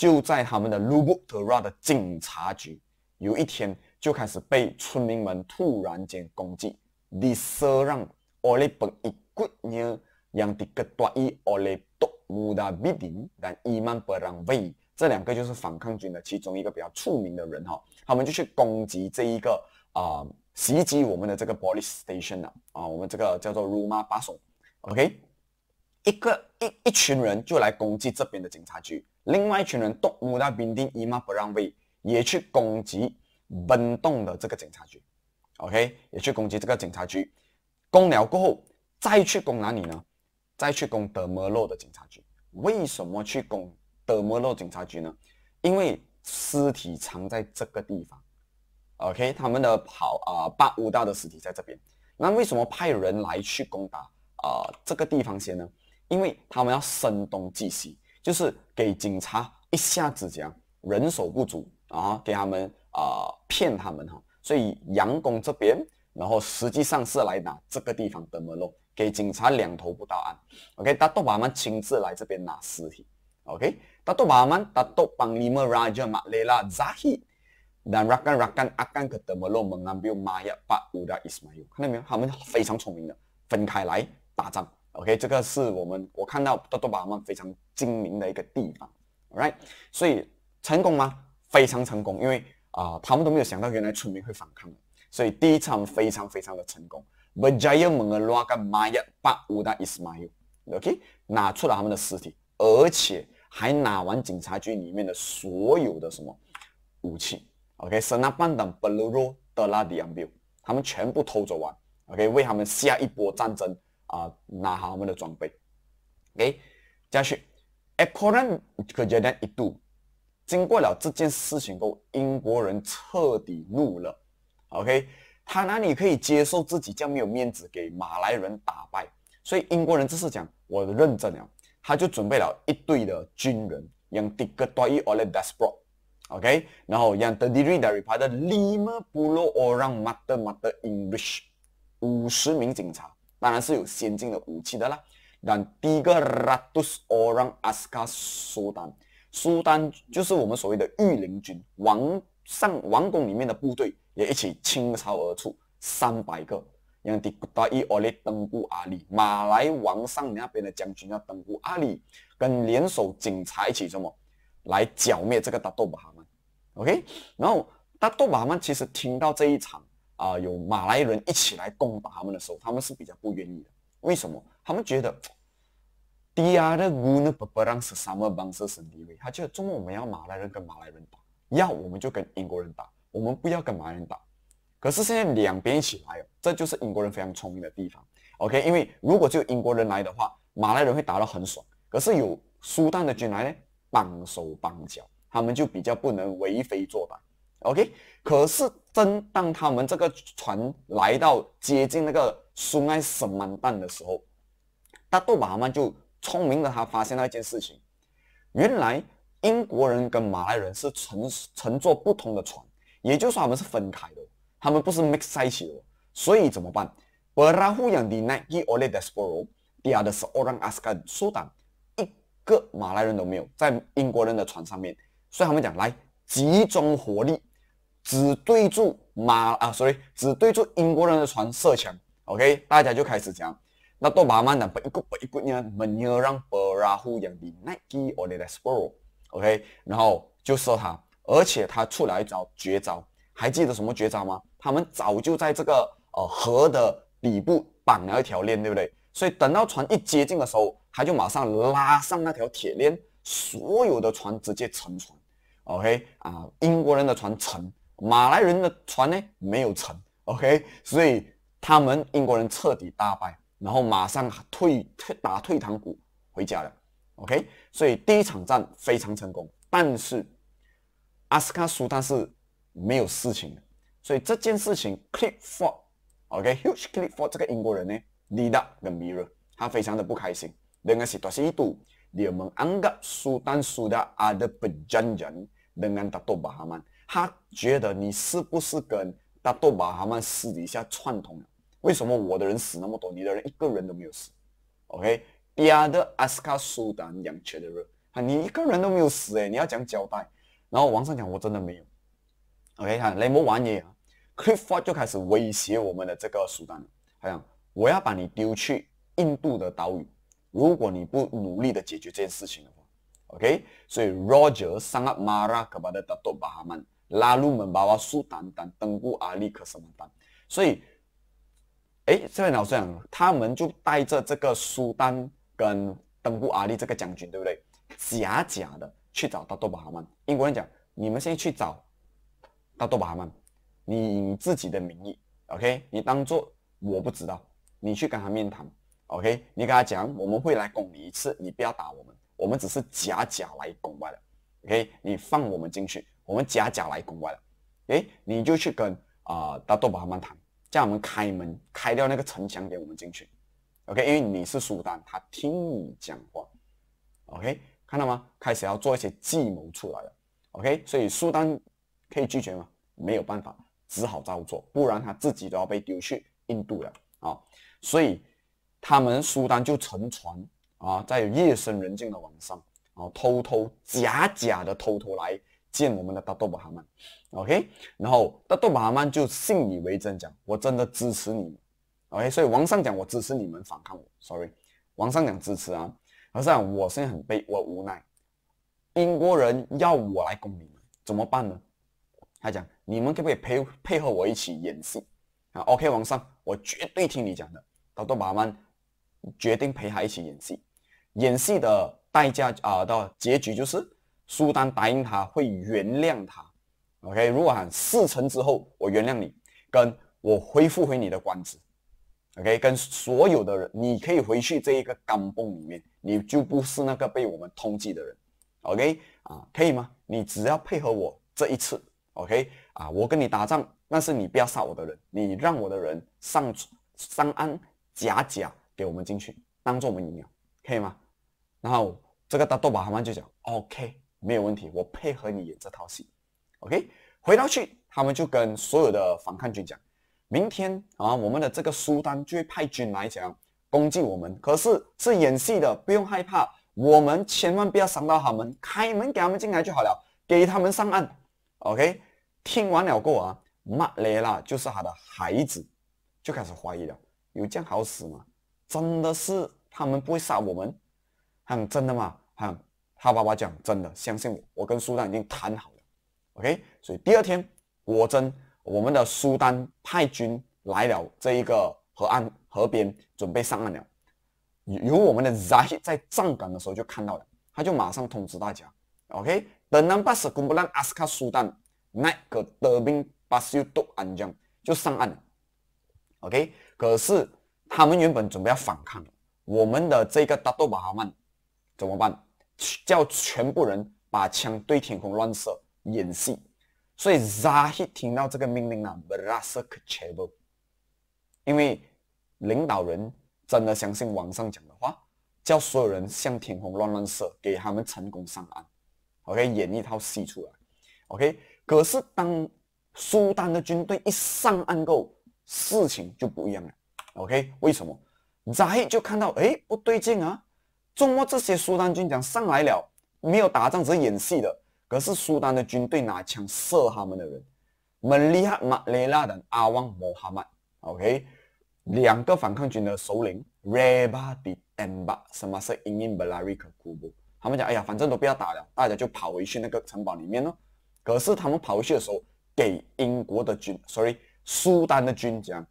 就在他们的卢布德拉的警察局，有一天就开始被村民们突然间攻击。Diserang oleh pengikutnya yang diketuai oleh Tuk Mudabidin dan Iman Perangwei，这两个就是反抗军的其中一个比较出名的人哈，他们就去攻击这一个啊，袭击我们的这个 police station 啊，啊，我们这个叫做 Ruma 卢马巴省，OK，一个一一群人就来攻击这边的警察局。另外一群人动乌大兵丁一马不让位，也去攻击奔动的这个警察局。OK，也去攻击这个警察局。攻了过后，再去攻打你呢？再去攻德莫洛的警察局。为什么去攻德莫洛警察局呢？因为尸体藏在这个地方。OK，他们的跑啊，把乌大的尸体在这边。那为什么派人来去攻打啊这个地方先呢？因为他们要声东击西。就是给警察一下子讲人手不足啊，给他们啊骗他们哈，所以杨公这边，然后实际上是来拿这个地方的门楼，给警察两头不到岸。OK，达豆巴们亲自来这边拿尸体。OK，达豆巴曼带到彭尼莫拉杰马勒拉扎希，常。精明的一个地方，right？所以成功吗？非常成功，因为啊，他们都没有想到原来村民会反抗，所以第一场非常非常的成功。ok，拿出了他们的尸体，而且还拿完警察局里面的所有的什么武器，ok，他们全部偷走完，ok，为他们下一波战争啊拿好他们的装备，ok，继续。a c o n o the d o c u m e n 经过了这件事情后，英国人彻底怒了。OK，他哪里可以接受自己这样没有面子给马来人打败？所以英国人这是讲，我认真了，他就准备了一队的军人，yang dikeluarkan o l e d s b r o k o k 然后 yang terdiri dari p a d lima p u l u orang mata mata English，五十名警察，当然是有先进的武器的啦。让第一个拉都是 orang askar 苏丹，苏丹就是我们所谓的御林军，王上王宫里面的部队也一起倾巢而出，三百个，让第古达伊阿里登古阿里，马来王上那边的将军要登古阿里跟联手警察一起什么，来剿灭这个达杜巴曼。OK，然后达杜巴曼其实听到这一场啊，有马来人一起来攻打他们的时候，他们是比较不愿意的，为什么？他们觉得第二 e o t 不 e r group of b a l n c is a a 他觉得，周末我们要马来人跟马来人打，要我们就跟英国人打，我们不要跟马来人打。可是现在两边一起来哦，这就是英国人非常聪明的地方。OK，因为如果只有英国人来的话，马来人会打得很爽。可是有苏丹的军来呢，帮手帮脚，他们就比较不能为非作歹。OK，可是真当他们这个船来到接近那个苏埃什曼旦的时候。但杜马阿曼就聪明的，他发现了一件事情，原来英国人跟马来人是乘乘坐不同的船，也就是说，他们是分开的，他们不是 mixed 在一起的。所以怎么办？Berahu yang di n a i k i oleh desboro dia ada seorang askar s u d a n 一个马来人都没有在英国人的船上面，所以他们讲来集中火力，只对住马啊，sorry，只对住英国人的船射枪。OK，大家就开始讲。那托巴曼的佩伊古佩伊古呢，命 u 让破拉虎 d 麦基奥德斯堡，OK，然后就是他，而且他出来一招绝招，还记得什么绝招吗？他们早就在这个呃河的底部绑了一条链，对不对？所以等到船一接近的时候，他就马上拉上那条铁链，所有的船直接沉船，OK 啊，英国人的船沉，马来人的船呢没有沉，OK，所以他们英国人彻底大败。然后马上退退打退堂鼓回家了，OK。所以第一场战非常成功，但是阿斯卡苏丹是没有事情的，所以这件事情 Clip for OK huge Clip for 这个英国人呢，李达跟米勒他非常的不开心。dengan situasi itu dia menganggap Sultan sudah ada perjanjian dengan Tato Bahaman，他觉得你是不是跟 Tato Bahaman 私底下串通了？为什么我的人死那么多，你的人一个人都没有死？OK，别的阿斯卡苏丹养圈的人啊，你一个人都没有死诶，你要讲交代。然后王上讲，我真的没有。OK，哈，雷蒙王爷啊，r d 就开始威胁我们的这个苏丹他讲我要把你丢去印度的岛屿，如果你不努力的解决这件事情的话，OK，所以 Roger sang up Marakbade Taduk Bahaman，lalu membawa s u a n dan t e n g u Ali ke s e m a n n 所以。哎，这位老师讲，他们就带着这个苏丹跟登布阿利这个将军，对不对？假假的去找大多巴哈曼。英国人讲，你们先去找，多巴哈曼，你以自己的名义，OK，你当做我不知道，你去跟他面谈，OK，你跟他讲，我们会来攻你一次，你不要打我们，我们只是假假来攻外了，OK，你放我们进去，我们假假来攻外了。诶，你就去跟啊多巴哈曼谈。叫我们开门，开掉那个城墙给我们进去。OK，因为你是苏丹，他听你讲话。OK，看到吗？开始要做一些计谋出来了。OK，所以苏丹可以拒绝吗？没有办法，只好照做，不然他自己都要被丢去印度了啊！所以他们苏丹就乘船啊，在夜深人静的晚上啊，偷偷假假的偷偷来。见我们的大多巴哈曼，OK，然后大多巴哈曼就信以为真讲，我真的支持你，OK，所以王上讲我支持你们反抗我，sorry，王上讲支持啊，和尚，我现在很悲，我无奈，英国人要我来攻你们，怎么办呢？他讲你们可不可以陪配合我一起演戏啊？OK，王上我绝对听你讲的，大多巴哈曼决定陪他一起演戏，演戏的代价啊到结局就是。苏丹答应他会原谅他，OK。如果喊事成之后，我原谅你，跟我恢复回你的官职，OK。跟所有的人，你可以回去这一个钢蹦里面，你就不是那个被我们通缉的人，OK 啊？可以吗？你只要配合我这一次，OK 啊？我跟你打仗，但是你不要杀我的人，你让我的人上上岸假假给我们进去，当做我们营养，可以吗？然后这个大豆巴哈曼就讲 OK。没有问题，我配合你演这套戏，OK。回到去，他们就跟所有的反抗军讲：明天啊，我们的这个苏丹就会派军来讲攻击我们。可是是演戏的，不用害怕，我们千万不要伤到他们，开门给他们进来就好了，给他们上岸。OK。听完了过后啊，马雷拉就是他的孩子，就开始怀疑了：有这样好死吗？真的是他们不会杀我们？哼，真的吗？哼。他爸爸讲：“真的，相信我，我跟苏丹已经谈好了。” OK，所以第二天果真，我们的苏丹派军来了，这一个河岸河边准备上岸了。有我们的 Zai 在站岗的时候就看到了，他就马上通知大家。OK，等南巴士古布兰阿斯卡苏丹奈可德兵巴休都安江就上岸。了 OK，可是他们原本准备要反抗我们的这个达多巴哈曼怎么办？叫全部人把枪对天空乱射演戏，所以扎伊听到这个命令啊，因为领导人真的相信网上讲的话，叫所有人向天空乱乱射，给他们成功上岸。OK，演一套戏出来。OK，可是当苏丹的军队一上岸后，事情就不一样了。OK，为什么？扎伊就看到，哎，不对劲啊。周末这些苏丹军将上来了，没有打仗，只是演戏的。可是苏丹的军队拿枪射他们的人。m u n i r 拉等阿旺 i 哈曼 o k 两个反抗军的首领 Reba 和 t e m b a 什么是因因被拉回恐怖？他们讲：“哎呀，反正都不要打了，大家就跑回去那个城堡里面了。可是他们跑回去的时候，给英国的军，sorry，苏丹的军将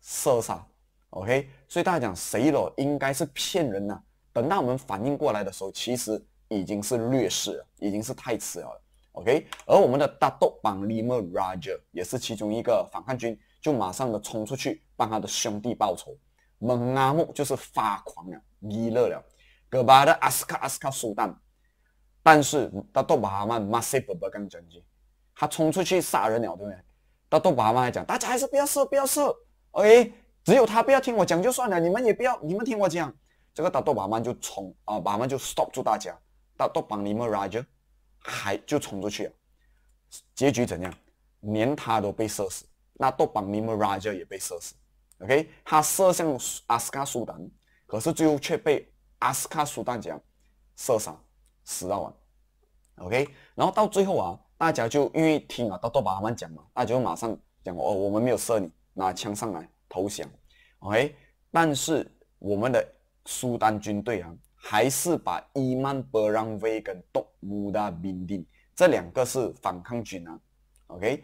射杀。OK，所以大家讲，谁了？应该是骗人呐。等到我们反应过来的时候，其实已经是劣势了，已经是太迟了。OK，而我们的大豆帮尼莫· j a 也是其中一个反抗军，就马上的冲出去帮他的兄弟报仇。蒙阿木就是发狂了，迷勒了。戈巴的阿斯卡阿斯卡苏丹，但是大豆巴曼马塞伯伯，跟讲他冲出去杀人了，对不对？大豆巴曼还讲，大家还是不要射，不要射。OK，只有他不要听我讲就算了，你们也不要，你们听我讲。这个大多巴曼就冲啊，巴曼就 stop 住大家。道杜邦尼莫拉杰还就冲出去啊，结局怎样？连他都被射死。那杜邦尼莫拉杰也被射死。OK，他射向阿斯卡苏丹，可是最后却被阿斯卡苏丹家射杀，死到了。OK，然后到最后啊，大家就愿意听啊，大杜巴曼讲嘛，大家就马上讲哦，我们没有射你，拿枪上来投降。OK，但是我们的。苏丹军队啊，还是把伊曼·伯朗威跟杜穆达宾丁这两个是反抗军啊，OK，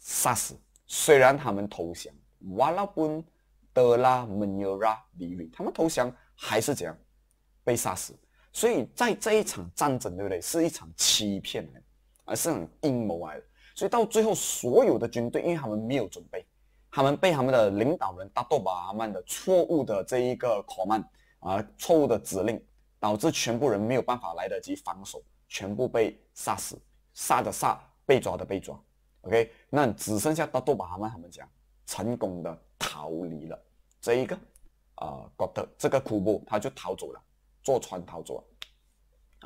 杀死。虽然他们投降，瓦拉布·德拉蒙尤拉里里，他们投降还是这样被杀死。所以在这一场战争，对不对？是一场欺骗来的，是一场阴谋来的。所以到最后，所有的军队因为他们没有准备。他们被他们的领导人达杜巴阿曼的错误的这一个口慢啊，错误的指令，导致全部人没有办法来得及防守，全部被杀死，杀的杀，被抓的被抓。OK，那只剩下达杜巴阿曼他们家成功的逃离了这一个啊，哥特这个瀑布他就逃走了，坐船逃走了。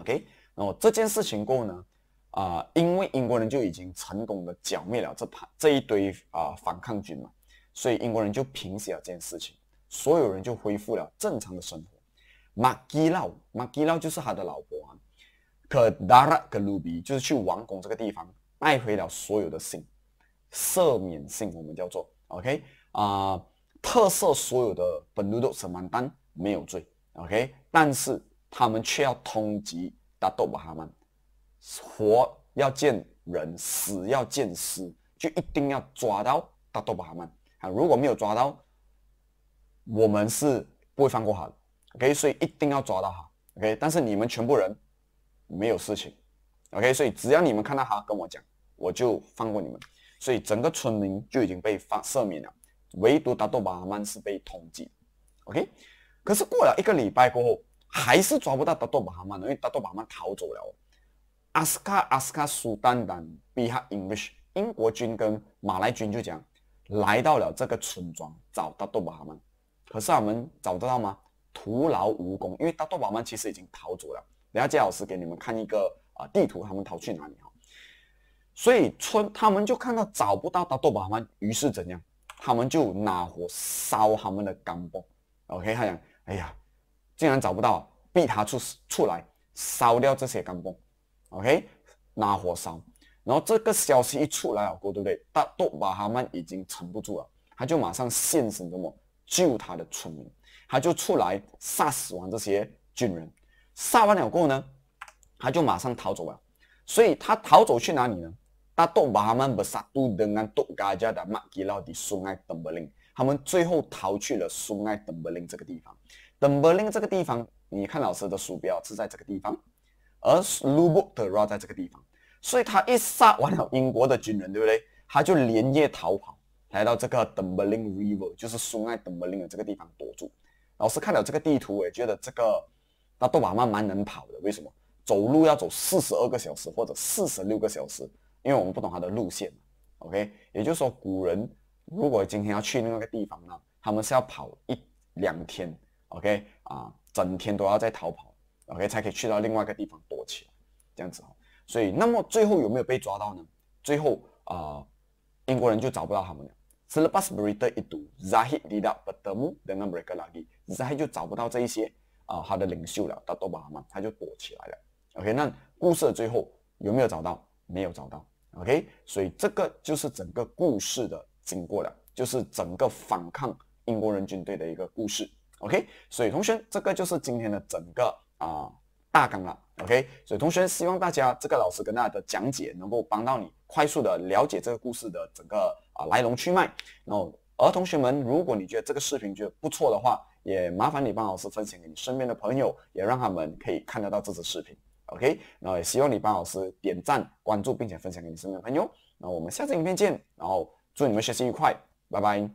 OK，那后这件事情过后呢，啊，因为英国人就已经成功的剿灭了这盘这一堆啊反抗军嘛。所以英国人就平息了这件事情，所有人就恢复了正常的生活。马基 g 马基 e 就是他的老婆啊。可达拉格鲁比就是去王宫这个地方带回了所有的信，赦免信我们叫做 OK 啊，特赦所有的 b e n u o 什曼丹没有罪 OK，但是他们却要通缉达多巴哈曼，活要见人，死要见尸，就一定要抓到达多巴哈曼。啊，如果没有抓到，我们是不会放过他的。OK，所以一定要抓到他。OK，但是你们全部人没有事情。OK，所以只要你们看到他跟我讲，我就放过你们。所以整个村民就已经被放赦免了，唯独达杜巴曼是被通缉。OK，可是过了一个礼拜过后，还是抓不到达杜巴曼，因为达杜巴曼逃走了。阿斯卡阿斯卡苏丹丹比哈 English，英国军跟马来军就讲。来到了这个村庄，找到豆宝们，可是我们找得到吗？徒劳无功，因为豆宝们其实已经逃走了。然后，杰老师给你们看一个啊地图，他们逃去哪里啊？所以村他们就看到找不到豆宝们，于是怎样？他们就拿火烧他们的干博。OK，他想，哎呀，竟然找不到，逼他出出来烧掉这些干博。OK，拿火烧。然后这个消息一出来了过，对不对？大杜巴哈曼已经撑不住了，他就马上现身，怎么救他的村民？他就出来杀死完这些军人，杀完了过后呢，他就马上逃走了。所以他逃走去哪里呢？大杜巴哈曼不杀 r 登安 t 嘎加的马 g 拉 n 苏埃 g a 林，他们最后逃去了苏埃登 g 林这个地方。登 e 林这个地方，你看老师的鼠标是在这个地方，而卢布特拉在这个地方。所以他一杀完了英国的军人，对不对？他就连夜逃跑，来到这个 Dublin River，就是苏爱 Dublin 的这个地方躲住。老师看了这个地图，我也觉得这个，那多瓦曼蛮能跑的。为什么？走路要走四十二个小时或者四十六个小时，因为我们不懂他的路线。OK，也就是说，古人如果今天要去另外一个地方呢，他们是要跑一两天。OK，啊，整天都要在逃跑。OK，才可以去到另外一个地方躲起来，这样子哦。所以，那么最后有没有被抓到呢？最后啊，英国人就找不到他们了。塞巴斯 e 特一读，扎希迪达不得木，德纳 a i 格拉基，扎希就找不到这一些啊，他的领袖了，他多巴曼他就躲起来了。OK，那故事的最后有没有找到？没有找到。OK，所以这个就是整个故事的经过了，就是整个反抗英国人军队的一个故事。OK，所以同学，这个就是今天的整个啊大纲了。OK，所以同学，希望大家这个老师跟大家的讲解能够帮到你，快速的了解这个故事的整个啊来龙去脉。然后，而同学们，如果你觉得这个视频觉得不错的话，也麻烦你帮老师分享给你身边的朋友，也让他们可以看得到这支视频。OK，然后也希望你帮老师点赞、关注，并且分享给你身边的朋友。那我们下次影片见，然后祝你们学习愉快，拜拜。